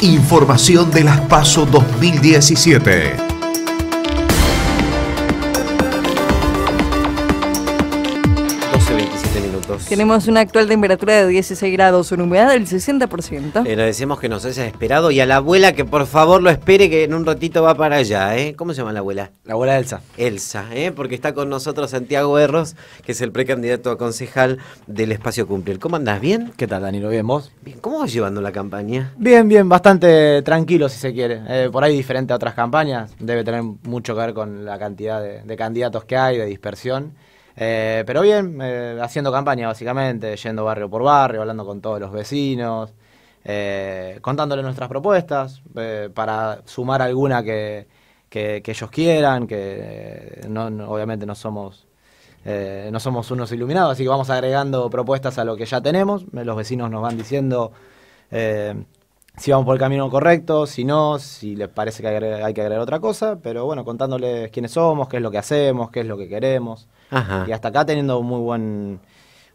Información de las PASO 2017. Tenemos una actual temperatura de 16 grados, una humedad del 60%. Le decimos que nos hayas esperado y a la abuela que por favor lo espere que en un ratito va para allá. ¿eh? ¿Cómo se llama la abuela? La abuela Elsa. Elsa, ¿eh? porque está con nosotros Santiago Herros, que es el precandidato a concejal del Espacio Cumple. ¿Cómo andás? ¿Bien? ¿Qué tal, Danilo? ¿Bien vos? ¿cómo vas llevando la campaña? Bien, bien, bastante tranquilo si se quiere. Eh, por ahí diferente a otras campañas. Debe tener mucho que ver con la cantidad de candidatos que hay, de dispersión. Eh, pero bien, eh, haciendo campaña básicamente, yendo barrio por barrio, hablando con todos los vecinos, eh, contándoles nuestras propuestas para sumar alguna que, que, ellos quieran, que obviamente no somos, no somos unos iluminados, así que vamos agregando propuestas a lo que ya tenemos. Los vecinos nos van diciendo si vamos por el camino correcto, si no, si les parece que hay que agregar otra cosa, pero bueno, contándoles quiénes somos, qué es lo que hacemos, qué es lo que queremos. Y hasta acá teniendo muy buen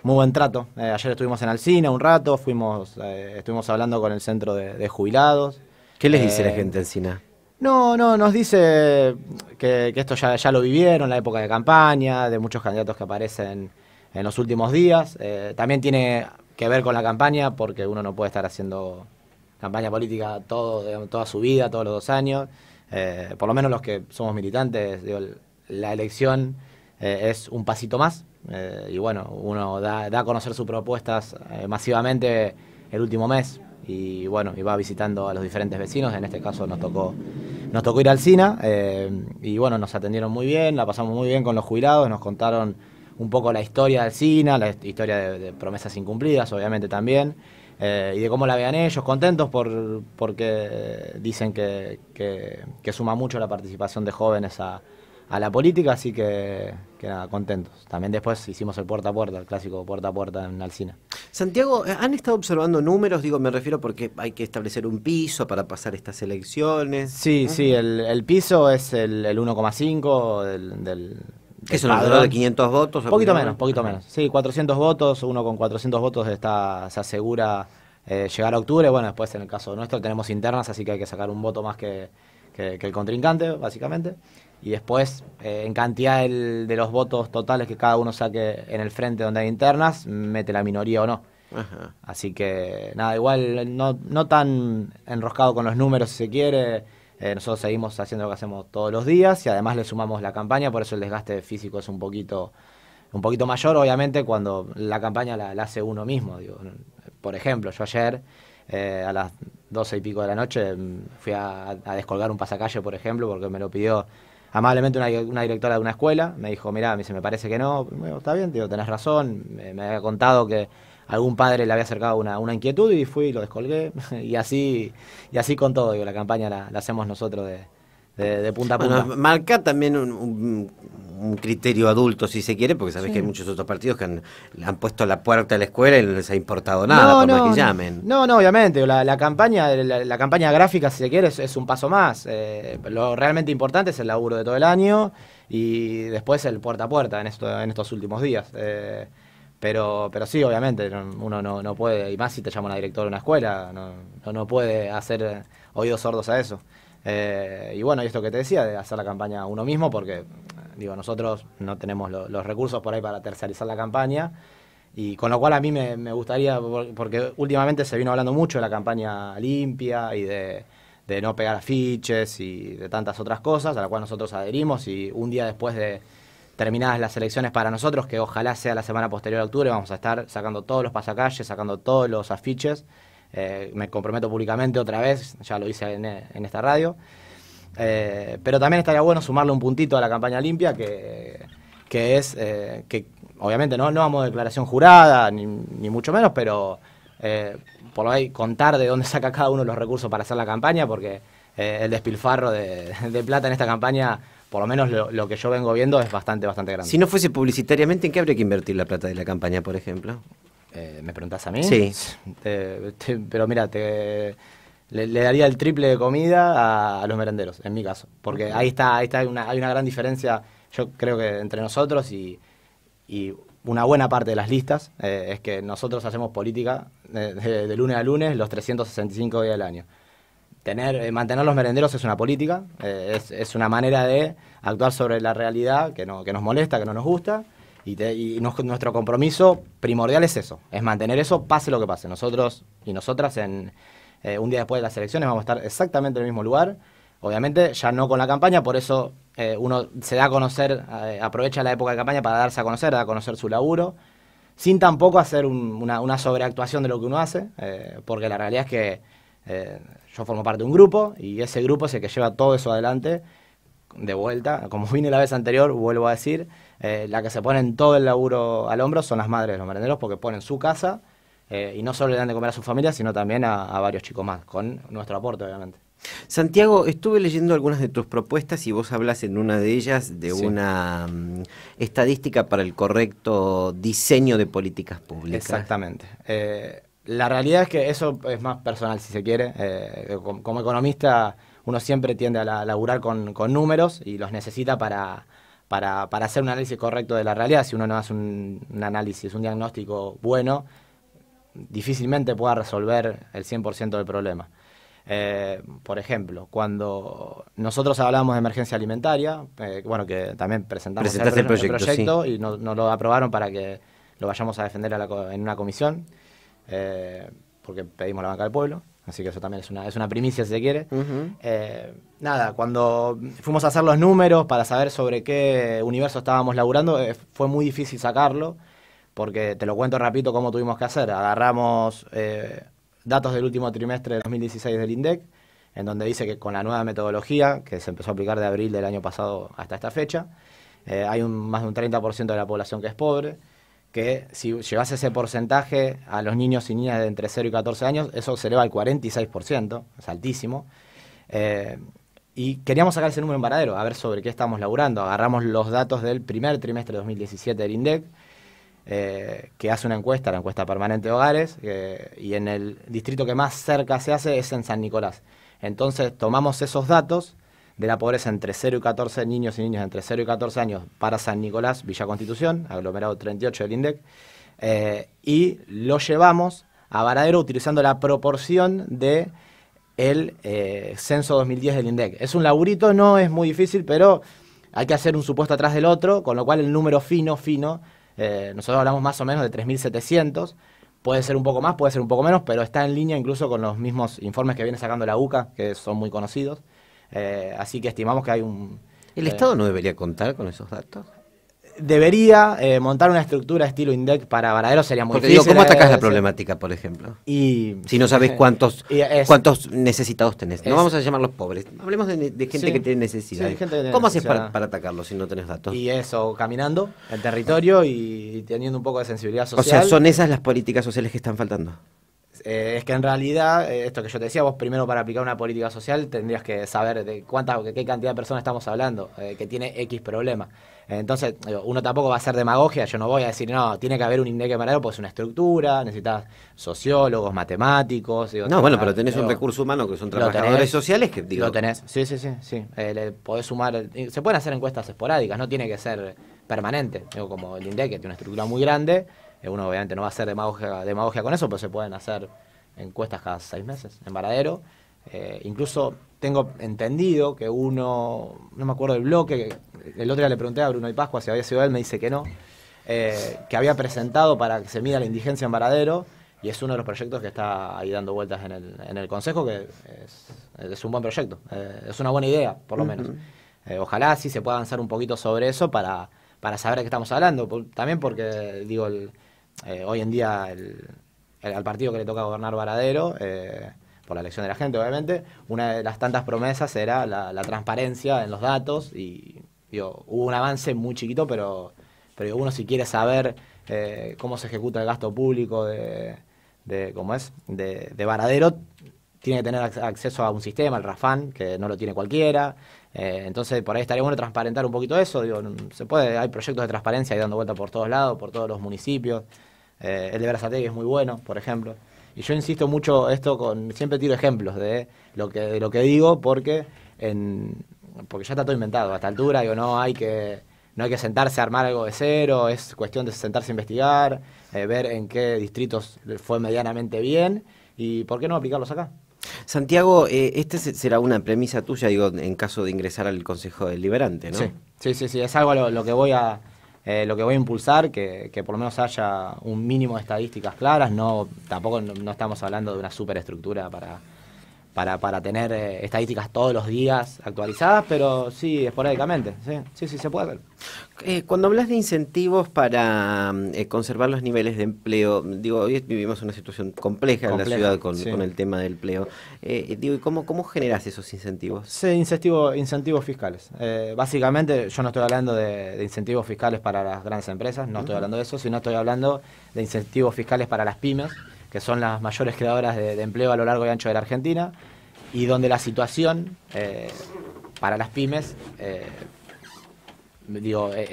muy buen trato. Eh, ayer estuvimos en Alcina un rato, fuimos, eh, estuvimos hablando con el centro de, jubilados. ¿Qué les dice la eh, gente en Alcina? No, no, nos dice que, esto ya, ya lo vivieron, la época de campaña, de muchos candidatos que aparecen en los últimos días. también tiene que ver con la campaña, porque uno no puede estar haciendo campaña política toda su vida, todos los dos años. por lo menos los que somos militantes, la elección eh, es un pasito más. Eh, y bueno, uno da, a conocer sus propuestas eh, masivamente el último mes. Y bueno, iba va visitando a los diferentes vecinos. En este caso nos tocó, nos tocó ir al SINA. y bueno, nos atendieron muy bien, la pasamos muy bien con los jubilados, nos contaron un poco la historia del SINA, la historia de, promesas incumplidas, obviamente también. y de cómo la vean ellos, contentos porque dicen que, que, suma mucho la participación de jóvenes a, a la política, así que, nada, contentos. También después hicimos el puerta a puerta, el clásico puerta a puerta en Alcina. Santiago, eh, ¿han estado observando números? Digo, me refiero porque hay que establecer un piso para pasar estas elecciones. Sí, sí, el, piso es el, 1,5 del, es un valor de 500 votos? Poquito menos, poquito menos. Sí, 400 votos, uno con 400 votos está, se asegura eh, llegar a octubre. Bueno, después en el caso nuestro tenemos internas, así que hay que sacar un voto más que, que, que el contrincante, básicamente y después eh, en cantidad de los votos totales que cada uno saque en el frente donde hay internas, mete la minoría o no. Así que nada, igual no, no tan enroscado con los números si se quiere. Eh, nosotros seguimos haciendo lo que hacemos todos los días y además le sumamos la campaña, por eso el desgaste físico es un poquito, un poquito mayor, obviamente, cuando la campaña la, hace uno mismo. Por ejemplo, yo ayer eh, a las 12 y pico de la noche mm, fui a, a descolgar un pasacalle, por ejemplo, porque me lo pidió amablemente una, directora de una escuela me dijo, mira, se me parece que no, bueno, está bien, tío, tenés razón, me, había contado que algún padre le había acercado una, inquietud y fui, y lo descolgué, y así, y así con todo, digo, la campaña la, la hacemos nosotros de, de, punta a punta. marca también un, criterio adulto, si se quiere, porque sabes que hay muchos otros partidos que han, puesto la puerta a la escuela y no les ha importado nada, más que llamen. No, no, obviamente. La, campaña campaña gráfica, si se quiere, es, un paso más. Eh, lo realmente importante es el laburo de todo el año y después el puerta a puerta en, esto, en estos últimos días. Eh, pero, pero sí, obviamente, uno no, puede, y más si te llama una directora de una escuela, no, no puede hacer oídos sordos a eso. Eh, y bueno, y esto que te decía, de hacer la campaña uno mismo, porque digo, nosotros no tenemos los recursos por ahí para tercerizar la campaña. Y con lo cual a mí me, gustaría, porque últimamente se vino hablando mucho de la campaña limpia y de, de no pegar afiches y de tantas otras cosas, a la cual nosotros adherimos y un día después de, terminadas las elecciones para nosotros, que ojalá sea la semana posterior a octubre, vamos a estar sacando todos los pasacalles, sacando todos los afiches eh, me comprometo públicamente otra vez, ya lo hice en, esta radio. Eh, pero también estaría bueno sumarle un puntito a la campaña limpia, que, es eh, que obviamente no, no vamos a declaración jurada, ni, mucho menos, pero por lo contar de dónde saca cada uno los recursos para hacer la campaña, porque el despilfarro de, plata en esta campaña por lo menos lo, lo, que yo vengo viendo es bastante, bastante grande. Si no fuese publicitariamente, ¿en qué habría que invertir la plata de la campaña, por ejemplo? Eh, ¿Me preguntas a mí? Sí. pero mira, le, daría el triple de comida a, los merenderos, en mi caso. Porque ahí está, ahí está hay, una, gran diferencia, yo creo que entre nosotros y, y una buena parte de las listas eh, es que nosotros hacemos política de, lunes a lunes los 365 días del año. Tener, eh, mantener los merenderos es una política, es, es, una manera de actuar sobre la realidad que, no, que nos molesta, que no nos gusta, y, nuestro compromiso primordial es eso, es mantener eso, pase lo que pase. Nosotros y nosotras en eh, un día después de las elecciones vamos a estar exactamente en el mismo lugar. Obviamente ya no con la campaña, por eso eh, uno se da a conocer, eh, aprovecha la época de campaña para darse a conocer, dar a conocer su laburo, sin tampoco hacer una, una, sobreactuación de lo que uno hace, porque la realidad es que yo formo parte de un grupo y ese grupo es el que lleva todo eso adelante, de vuelta, como vine la vez anterior, vuelvo a decir eh, la que se ponen todo el laburo al hombro son las madres de los merenderos porque ponen su casa eh, y no solo le dan de comer a su familia, sino también a, varios chicos más, con nuestro aporte, obviamente. Santiago, estuve leyendo algunas de tus propuestas y vos hablas en una de ellas de una mm, estadística para el correcto diseño de políticas públicas. Exactamente. Eh, la realidad es que eso es más personal, si se quiere. como, economista, uno siempre tiende a laburar con números y los necesita para para, hacer un análisis correcto de la realidad. Si uno no hace un, análisis, un diagnóstico bueno, difícilmente pueda resolver el 100% del problema. Eh, por ejemplo, cuando nosotros hablábamos de emergencia alimentaria, eh, bueno, que también presentamos el, proyecto, y nos no lo aprobaron para que lo vayamos a defender en una comisión, eh, porque pedimos la banca del pueblo. Así que eso también es una, es una primicia, si se quiere. Eh, nada, cuando fuimos a hacer los números para saber sobre qué universo estábamos laburando, eh, fue muy difícil sacarlo, porque te lo cuento rapidito cómo tuvimos que hacer. Agarramos eh, datos del último trimestre de 2016 del INDEC, en donde dice que con la nueva metodología, que se empezó a aplicar de abril del año pasado hasta esta fecha, hay un, más de un 30% de la población que es pobre que si llevas ese porcentaje a los niños y niñas de entre 0 y 14 años, eso se eleva al 46%, es altísimo. Eh, y queríamos sacar ese número en paradero, a ver sobre qué estamos laburando. Agarramos los datos del primer trimestre de 2017 del INDEC, eh, que hace una encuesta, la encuesta permanente de hogares, eh, y en el distrito que más cerca se hace es en San Nicolás. Entonces tomamos esos datos de la pobreza entre 0 y 14, niños y niñas entre 0 y 14 años para San Nicolás, Villa Constitución, aglomerado 38 del INDEC, eh, y lo llevamos a Varadero utilizando la proporción de el eh, censo 2010 del INDEC. Es un laburito, no es muy difícil, pero hay que hacer un supuesto atrás del otro, con lo cual el número fino, fino, eh, nosotros hablamos más o menos de 3.700, puede ser un poco más, puede ser un poco menos, pero está en línea incluso con los mismos informes que viene sacando la UCA, que son muy conocidos. Eh, así que estimamos que hay un... ¿El eh, Estado no debería contar con esos datos? debería eh, montar una estructura estilo INDEC para Varadero sería muy Porque, ¿Cómo atacás la problemática, por ejemplo? Y, si no sabes cuántos, cuántos necesitados tenés. no vamos a llamar los pobres. Hablemos de, gente, que tiene necesidad. ¿Cómo haces para, para, atacarlos si no tenés datos? Y eso, caminando el territorio y teniendo un poco de sensibilidad social. O sea, ¿son esas las políticas sociales que están faltando? Eh, es que en realidad, eh, esto que yo te decía, vos primero para aplicar una política social tendrías que saber de cuántas qué cantidad de personas estamos hablando, eh, que tiene X problema. Entonces, uno tampoco va a ser demagogia, yo no voy a decir, no, tiene que haber un INDEC paralelo porque es una estructura, necesitas sociólogos, matemáticos. no, bueno, pero tenés un recurso humano que son trabajadores sociales que digo. Lo tenés, sí, sí, sí, sí. sumar, se pueden hacer encuestas esporádicas, no tiene que ser permanente, como el INDEC que tiene una estructura muy grande eh, uno obviamente no va a hacer demagogia, con eso, pero se pueden hacer encuestas cada seis meses en Varadero. Eh, incluso tengo entendido que uno, no me acuerdo del bloque, el otro día le pregunté a Bruno y Pascua si había sido él, me dice que no, eh, que había presentado para que se mida la indigencia en Varadero y es uno de los proyectos que está ahí dando vueltas en el, Consejo, que es, un buen proyecto, es una buena idea, por lo menos. ojalá sí se pueda avanzar un poquito sobre eso para, para saber de qué estamos hablando, también porque, digo, el, eh, hoy en día el, al partido que le toca gobernar Varadero, eh, por la elección de la gente obviamente, una de las tantas promesas era la, transparencia en los datos y hubo un avance muy chiquito, pero, pero uno si quiere saber eh, cómo se ejecuta el gasto público de, ¿cómo es? De, de Varadero, tiene que tener acceso a un sistema, el Rafan, que no lo tiene cualquiera. Eh, entonces, por ahí estaría bueno transparentar un poquito eso. se puede, hay proyectos de transparencia ahí dando vuelta por todos lados, por todos los municipios. Eh, el de que es muy bueno, por ejemplo. Y yo insisto mucho esto con, siempre tiro ejemplos de lo que, lo que digo, porque en, porque ya está todo inventado. A esta altura, digo, no hay que, no hay que sentarse a armar algo de cero, es cuestión de sentarse a investigar, eh, ver en qué distritos fue medianamente bien y por qué no aplicarlos acá. Santiago, eh, esta será una premisa tuya, digo, en caso de ingresar al Consejo Deliberante, ¿no? Sí, sí, sí, es algo lo, que voy a eh, lo que voy a impulsar, que, que, por lo menos haya un mínimo de estadísticas claras, no, tampoco no estamos hablando de una superestructura para, para, para tener eh, estadísticas todos los días actualizadas, pero sí, esporádicamente, sí, sí, sí se puede hacer. Eh, cuando hablas de incentivos para mm, eh, conservar los niveles de empleo, digo, hoy vivimos una situación compleja, en la ciudad con, el tema del empleo. digo, ¿y cómo, cómo generas esos incentivos? Sí, incentivos fiscales. básicamente, yo no estoy hablando de, incentivos fiscales para las grandes empresas, no estoy hablando de eso, sino estoy hablando de incentivos fiscales para las pymes que son las mayores creadoras de, empleo a lo largo y ancho de la Argentina, y donde la situación eh, para las pymes eh, e,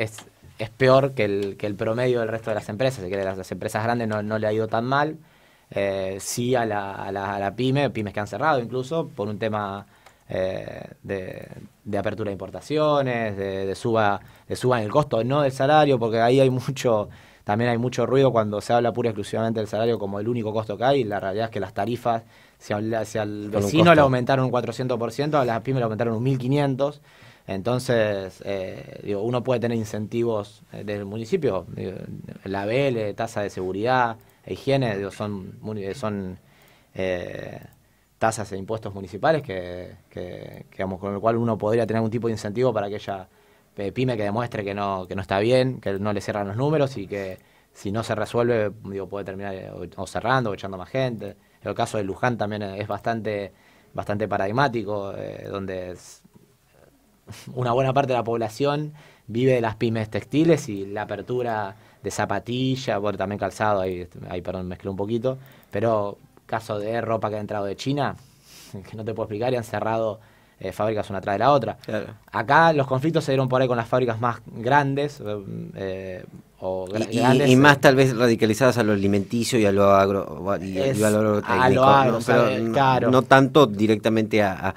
es, peor que el, que el, promedio del resto de las empresas, que las, las empresas grandes no, no, le ha ido tan mal, eh, sí a la, a, la, a la, pyme, pymes que han cerrado incluso, por un tema de, de, apertura de importaciones, de, suba, de suba en el costo, no del salario, porque ahí hay mucho... También hay mucho ruido cuando se habla pura y exclusivamente del salario como el único costo que hay. La realidad es que las tarifas, si, al, si al vecino le aumentaron un 400%, a las pymes le aumentaron un 1500%. Entonces, eh, digo, uno puede tener incentivos eh, del municipio, la BL, tasa de seguridad, higiene, digo, son, eh, son tasas e impuestos municipales que, que, con el cual uno podría tener algún tipo de incentivo para que ella eh, pyme que demuestre que no, está bien, que no le cierran los números y que si no se resuelve, digo, puede terminar eh, o, cerrando o echando más gente. El caso de Luján también eh, es bastante, bastante paradigmático, donde una buena parte de la población vive de las pymes textiles y la apertura de zapatillas, bueno, también calzado, ahí, este, ahí perdón, mezclé un poquito, pero caso de ropa que ha entrado de China, que no te puedo explicar, y han cerrado eh, fábricas una tras de la otra. Acá los conflictos se dieron por ahí con las fábricas más grandes. Eh, eh, y, más tal vez radicalizadas a lo alimenticio y a lo agro. a lo, ¿no? no tanto directamente a,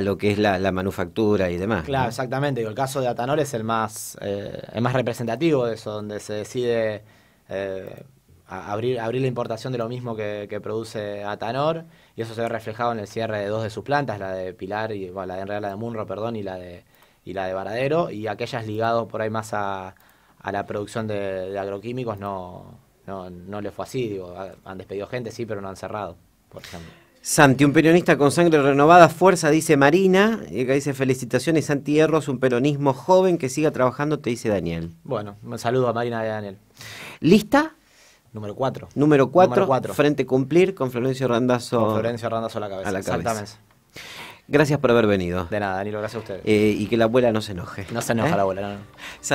lo que es la, manufactura y demás. Claro, exactamente. el caso de Atanor es el más, más representativo de eso, donde se decide abrir, la importación de lo mismo que, produce Atanor, y eso se ve reflejado en el cierre de dos de sus plantas, la de Pilar, y, la de de Munro, perdón, y la de, y la de Varadero, y aquellas ligadas por ahí más a, la producción de, agroquímicos no, no, le fue así, digo, han despedido gente, sí, pero no han cerrado, por ejemplo. Santi, un peronista con sangre renovada, fuerza, dice Marina, y que dice felicitaciones, Santi es un peronismo joven que siga trabajando, te dice Daniel. Bueno, un saludo a Marina y a Daniel. ¿Lista? Número 4. Número 4, Frente Cumplir con Florencio Randazzo Con Florencio Randazzo a la cabeza. A la cabeza. Gracias por haber venido. De nada, Danilo, gracias a ustedes. Eh, y que la abuela no se enoje. No se enoja ¿Eh? la abuela, no.